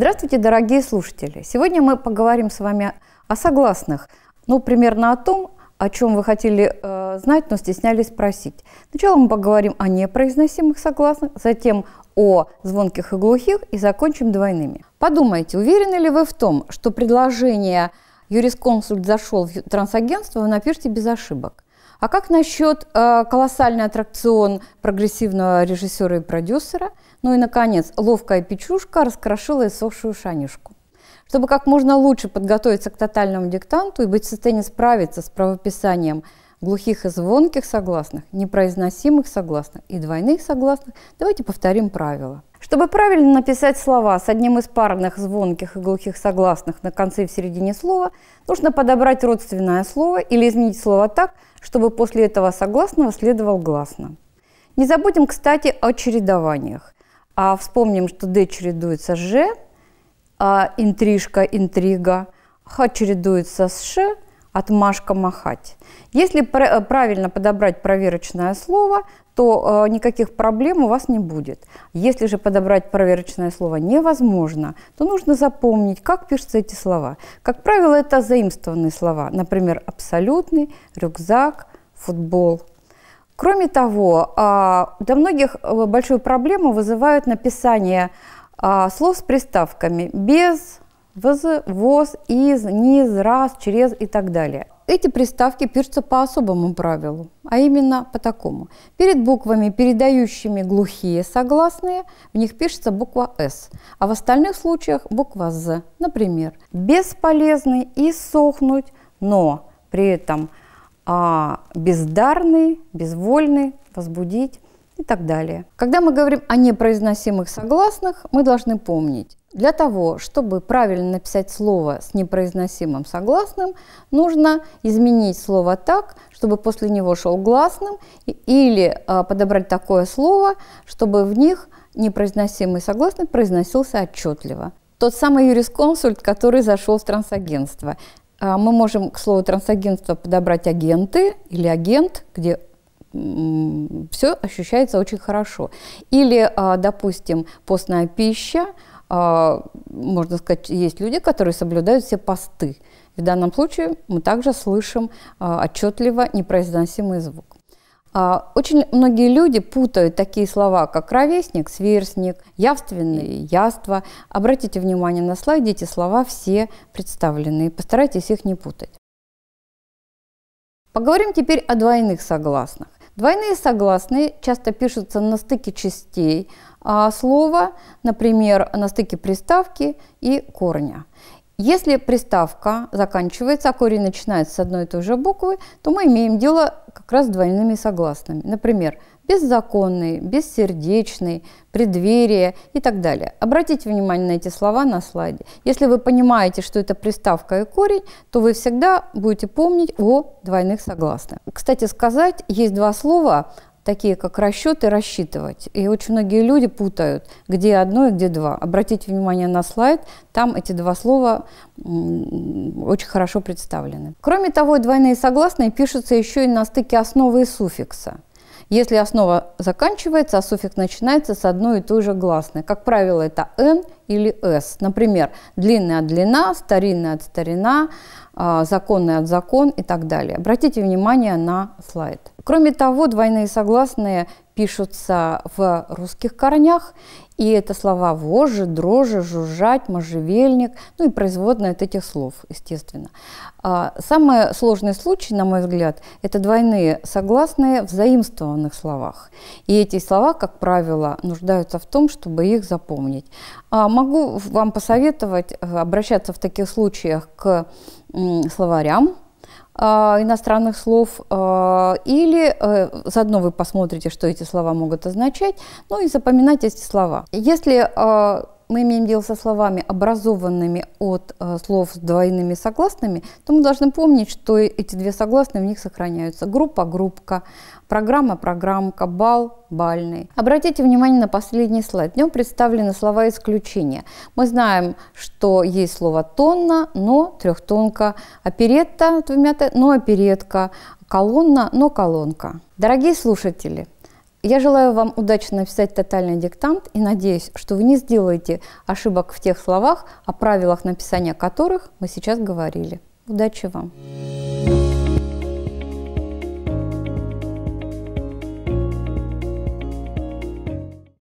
Здравствуйте, дорогие слушатели! Сегодня мы поговорим с вами о согласных, ну, примерно о том, о чем вы хотели э, знать, но стеснялись спросить. Сначала мы поговорим о непроизносимых согласных, затем о звонких и глухих и закончим двойными. Подумайте, уверены ли вы в том, что предложение юрисконсульт зашел в трансагентство, вы напишите без ошибок. А как насчет э, колоссальный аттракцион прогрессивного режиссера и продюсера? Ну и, наконец, ловкая печушка раскрошила иссохшую шанюшку. Чтобы как можно лучше подготовиться к тотальному диктанту и быть в состоянии справиться с правописанием глухих и звонких согласных, непроизносимых согласных и двойных согласных, давайте повторим правила – чтобы правильно написать слова с одним из парных, звонких и глухих согласных на конце и в середине слова, нужно подобрать родственное слово или изменить слово так, чтобы после этого согласного следовал гласно. Не забудем, кстати, о чередованиях. А вспомним, что «д» чередуется с «ж», а «интрижка» – «интрига», «х» чередуется с «ш», отмашка махать. Если э, правильно подобрать проверочное слово, то э, никаких проблем у вас не будет. Если же подобрать проверочное слово невозможно, то нужно запомнить, как пишутся эти слова. Как правило, это заимствованные слова, например, абсолютный, рюкзак, футбол. Кроме того, э, для многих э, большую проблему вызывают написание а, слов с приставками без, воз, воз, из, низ, раз, через и так далее. Эти приставки пишутся по особому правилу, а именно по такому. Перед буквами, передающими глухие согласные, в них пишется буква «с», а в остальных случаях буква «з». Например, «бесполезный» и «сохнуть», но при этом а, «бездарный», «безвольный», «возбудить» и так далее. Когда мы говорим о непроизносимых согласных, мы должны помнить, для того, чтобы правильно написать слово с непроизносимым согласным, нужно изменить слово так, чтобы после него шел гласным, или э, подобрать такое слово, чтобы в них непроизносимый согласный произносился отчетливо. Тот самый юрисконсульт, который зашел в трансагентство. А, мы можем к слову трансагентство подобрать агенты или агент, где все ощущается очень хорошо. Или, а, допустим, постная пища, а, можно сказать, есть люди, которые соблюдают все посты. В данном случае мы также слышим а, отчетливо непроизносимый звук. Очень многие люди путают такие слова, как ровесник, сверстник, явственные, яство. Обратите внимание на слайде, эти слова все представлены, постарайтесь их не путать. Поговорим теперь о двойных согласных. Двойные согласные часто пишутся на стыке частей а, слова, например, на стыке приставки и корня. Если приставка заканчивается, а корень начинается с одной и той же буквы, то мы имеем дело как раз с двойными согласными. Например, беззаконный, бессердечный, преддверие и так далее. Обратите внимание на эти слова на слайде. Если вы понимаете, что это приставка и корень, то вы всегда будете помнить о двойных согласных. Кстати сказать, есть два слова, такие как расчет и рассчитывать. И очень многие люди путают, где одно и где два. Обратите внимание на слайд, там эти два слова очень хорошо представлены. Кроме того, двойные согласные пишутся еще и на стыке основы и суффикса если основа заканчивается, а суффикс начинается с одной и той же гласной. Как правило, это «н» или «с». Например, длинная от длина, старинная от старина, а, законная от закон и так далее. Обратите внимание на слайд. Кроме того, двойные согласные пишутся в русских корнях, и это слова «вожжи», «дрожжи», «жужжать», «можжевельник», ну и производные от этих слов, естественно. А, самый сложный случай, на мой взгляд, это двойные согласные в заимствованных словах. И эти слова, как правило, нуждаются в том, чтобы их запомнить. А, могу вам посоветовать э, обращаться в таких случаях к словарям, а, иностранных слов, а, или э, заодно вы посмотрите, что эти слова могут означать, ну и запоминать эти слова. Если а, мы имеем дело со словами, образованными от э, слов с двойными согласными, то мы должны помнить, что эти две согласные в них сохраняются. Группа – группка, программа – программка, бал – бальный. Обратите внимание на последний слайд. В нем представлены слова исключения. Мы знаем, что есть слово «тонна», «но», «трехтонка», «оперетта», «двумя», «но оперетка», «колонна», «но колонка». Дорогие слушатели, я желаю вам удачно написать тотальный диктант и надеюсь, что вы не сделаете ошибок в тех словах, о правилах написания которых мы сейчас говорили. Удачи вам!